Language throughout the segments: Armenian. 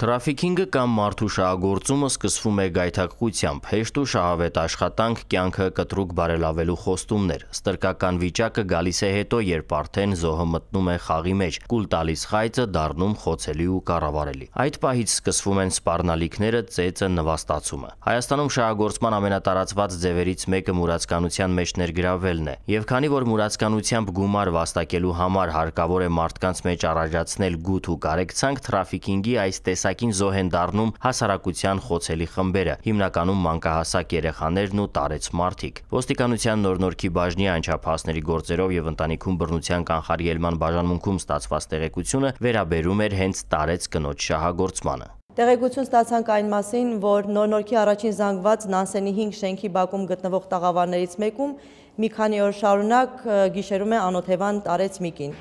Թրաֆիքինգը կամ մարդու շահագործումը սկսվում է գայթակղությամբ, հեշտ ու շահավետ աշխատանք, կյանքը կտրուկ բարելավելու խոստումներ։ Ստրկական վիճակը գալիս է հետո, երբ արդեն զոհը մտնում է խաղի մեջ, կուլ տալիս խայծը դառնում խոցելի ու կառավարելի։ Այդ պահից սկսվում են սպառնալիքները, ծեծը, նվաստացումը։ Հայաստանում շահագործման ամենատարածված ձևերից մեկը մուրացկանության մեջ ներգրավելն է, եւ քանի որ մուրացկանությամբ գումար վաստակելու համար հարկավոր է մարդկանց մեջ առաջացնել գութ ու կարեկցանք, թրաֆիքինգի այս տեսակ տեսակին զոհ են դառնում հասարակության խոցելի խմբերը, հիմնականում մանկահասակ երեխաներն ու տարեց մարդիկ։ Ոստիկանության նորնորքի բաժնի անչափահասների գործերով եւ ընտանիքում բռնության կանխարգելման բաժանմունքում ստացված տեղեկությունը վերաբերում էր հենց տարեց կնոջ շահագործմանը։ Տեղեկություն ստացանք այն մասին, որ նորնորքի առաջին զանգված նանսենի հինգ շենքի բակում գտնվող տաղավարներից մեկում մի քանի օր շարունակ գիշերում է անոթևան տարեց միկին։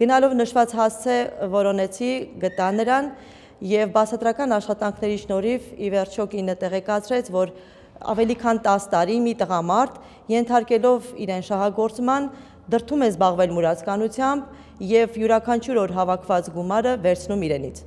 Գնալով նշված հասցե որոնեցի գտա նրան, եւ բացատրական աշխատանքների շնորհիվ ի վերջո կինը տեղեկացրեց, որ ավելի քան 10 տարի մի տղամարդ ենթարկելով իրեն շահագործման դրթում է զբաղվել մուրացկանությամբ եւ յուրաքանչյուր օր հավաքված գումարը վերցնում իրենից։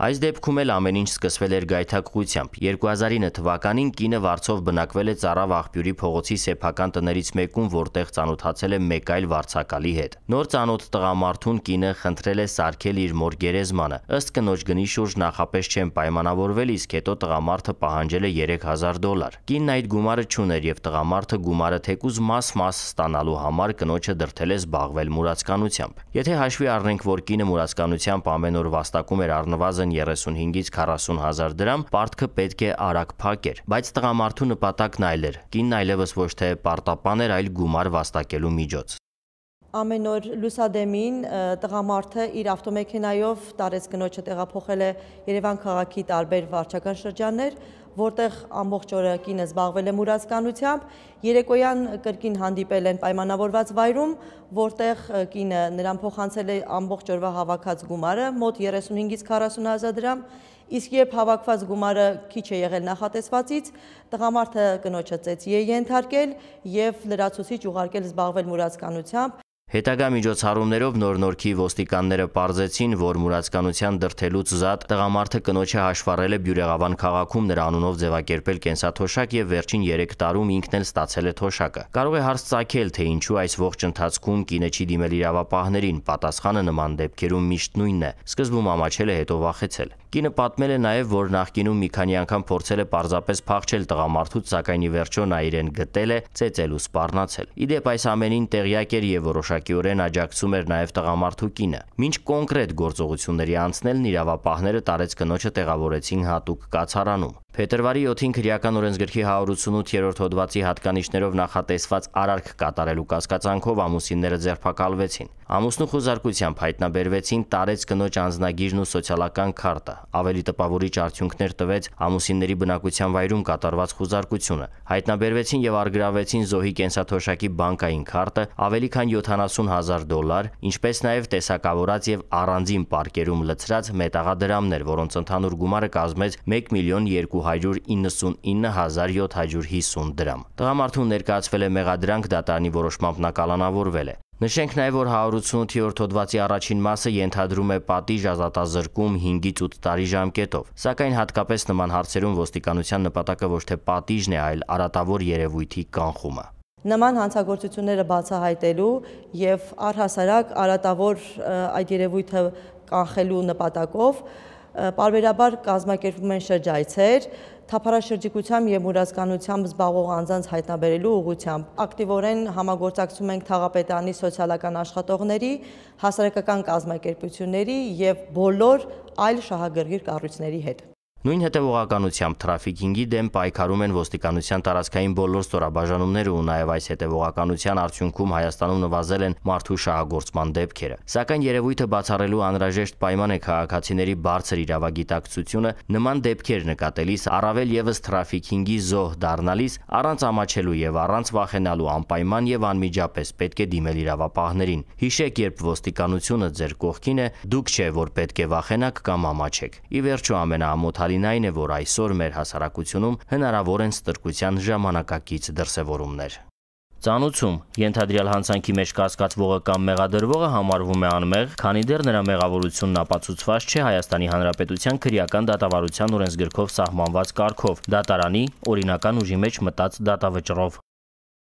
Այս դեպքում էլ ամեն ինչ սկսվել էր գայթակղությամբ։ 2009 թվականին կինը վարձով բնակվել է Ծարավ աղբյուրի փողոցի սեփական տներից մեկում, որտեղ ծանոթացել է մեկ այլ վարձակալի հետ։ Նոր ծանոթ տղամարդուն կինը խնդրել է սարքել իր մոր գերեզմանը։ Ըստ կնոջ գնի շուրջ նախապես չեն պայմանավորվել, իսկ հետո տղամարդը պահանջել է 3000 դոլար։ Կինն այդ գումարը չուներ եւ տղամարդը գումարը թեկուզ մաս-մաս ստանալու համար կնոջը դրդել է զբաղվել մուրացկանությամբ։ Եթե հաշվի առնենք, որ կինը մուրացկանությամբ ամեն օր վաստակում էր առնվազն առնվազն 35-ից 40 հազար դրամ, պարտքը պետք է արագ փակեր, բայց տղամարդու նպատակն այլ էր։ Կինն այլևս ոչ թե պարտապան էր, այլ գումար վաստակելու միջոց ամեն օր լուսադեմին տղամարդը իր ավտոմեքենայով տարեց գնոջը տեղափոխել է Երևան քաղաքի տարբեր վարչական շրջաններ, որտեղ ամբողջ օրը կինը զբաղվել է մուրացկանությամբ։ Երեկոյան կրկին հանդիպել են պայմանավորված վայրում, որտեղ կինը նրան փոխանցել է ամբողջ օրվա հավաքած գումարը՝ մոտ 35-ից 40 հազար դրամ, իսկ երբ հավաքված գումարը քիչ է եղել նախատեսվածից, տղամարդը կնոջը ծեցի է ենթարկել եւ լրացուցիչ ուղարկել զբաղվել մուրացկանությամբ, Հետագա միջոցառումներով Նորնորքի ոստիկանները ողջացին, որ մուրացկանության դրթելուց զատ տղամարդը կնոջը հաշվառել է Բյուրեղավան քաղաքում նրա անունով ձևակերպել կենսաթոշակ եւ վերջին 3 տարում ինքն էլ ստացել է թոշակը։ Կարող է հարց ցակել, թե ինչու այս ողջ ընթացքում կինը չի դիմել իրավապահներին, պատասխանը նման դեպքերում միշտ նույնն է։ Սկզբում ամաչել է, հետո վախեցել։ Կինը պատմել է նաև, որ նախկինում մի քանի անգամ փորձել է պարզապես փախչել տղամարդուց, սակայն ի վերջո նա իրեն գտել է, ծեծել ու սպառնացել։ Իդեպ այս ամենին տեղյակ էր եւ որոշակիորեն աջակցում էր նաև տղամարդու կինը։ Մինչ կոնկրետ գործողությունների անցնելն իրավապահները տարեց կնոջը տեղավորեցին հատուկ կացարանում։ Փետրվարի 7-ին քրեական օրենսգրքի 188-րդ հոդվածի հատկանիշներով նախատեսված արարք կատարելու կասկածանքով ամուսինները ձերբակալվեցին։ Ամուսնու խոզարկությամբ հայտնաբերվեցին տարեց կնոջ անձնագիրն ու սոցիալական քարտը։ Ավելի տպավորիչ արդյունքներ տվեց ամուսինների բնակության վայրում կատարված խոզարկությունը։ Հայտնաբերվեցին եւ արգրավեցին զոհի կենսաթոշակի բանկային քարտը ավելի քան 70000 դոլար, ինչպես նաեւ տեսակավորած եւ առանձին պարկերում լցրած մետաղադրամներ, որոնց ընդհանուր գումարը կազմեց 1 միլիոն 2 199750 դրամ։ Տղամարդուն ներկայացվել է մեղադրանք, դատարանի որոշմամբ նա կալանավորվել է։ Նշենք նաև, որ 188-րդ հոդվածի առաջին մասը ենթադրում է պատիժ ազատազրկում 5-ից 8 տարի ժամկետով։ Սակայն հատկապես նման հարցերում ոստիկանության նպատակը ոչ թե պատիժն է, այլ արատավոր երևույթի կանխումը նման հանցագործությունները բացահայտելու եւ առհասարակ արատավոր այդ երևույթը կանխելու նպատակով Պարբերաբար կազմակերպվում են շրջայցեր, թափարաշրջիկությամբ եւ մուրացկանությամբ զբաղող անձանց հայտնաբերելու ուղղությամբ ակտիվորեն համագործակցում ենք թաղապետանի սոցիալական աշխատողների, հասարակական կազմակերպությունների եւ բոլոր այլ շահագրգիռ կառույցների հետ։ Նույն հետևողականությամբ թրաֆիկինգի դեմ պայքարում են ոստիկանության տարածքային բոլոր ստորաբաժանումները ու նաև այս հետևողականության արդյունքում Հայաստանում նվազել են մարդու շահագործման դեպքերը։ Սակայն երևույթը բացառելու անհրաժեշտ պայման է քաղաքացիների բարձր իրավագիտակցությունը նման դեպքեր նկատելիս, առավել եւս թրաֆիկինգի զոհ դառնալիս առանց ամաչելու եւ առանց վախենալու անպայման եւ անմիջապես պետք է դիմել իրավապահներին։ Հիշեք, երբ ոստիկանությունը ձեր կողքին է, դուք չէ որ պետք է վախենաք կամ ամաչեք։ Ի վերջո ամենաամոթալի զարմանալին այն է, որ այսօր մեր հասարակությունում հնարավոր են ստրկության ժամանակակից դրսևորումներ։ Ծանուցում ենթադրյալ հանցանքի մեջ կասկածվողը կամ մեղադրվողը համարվում է անմեղ, քանի դեռ նրա մեղավորությունն ապացուցված չէ Հայաստանի Հանրապետության քրեական դատավարության օրենսգրքով սահմանված կարգով՝ դատարանի օրինական ուժի մեջ մտած դատավճռով։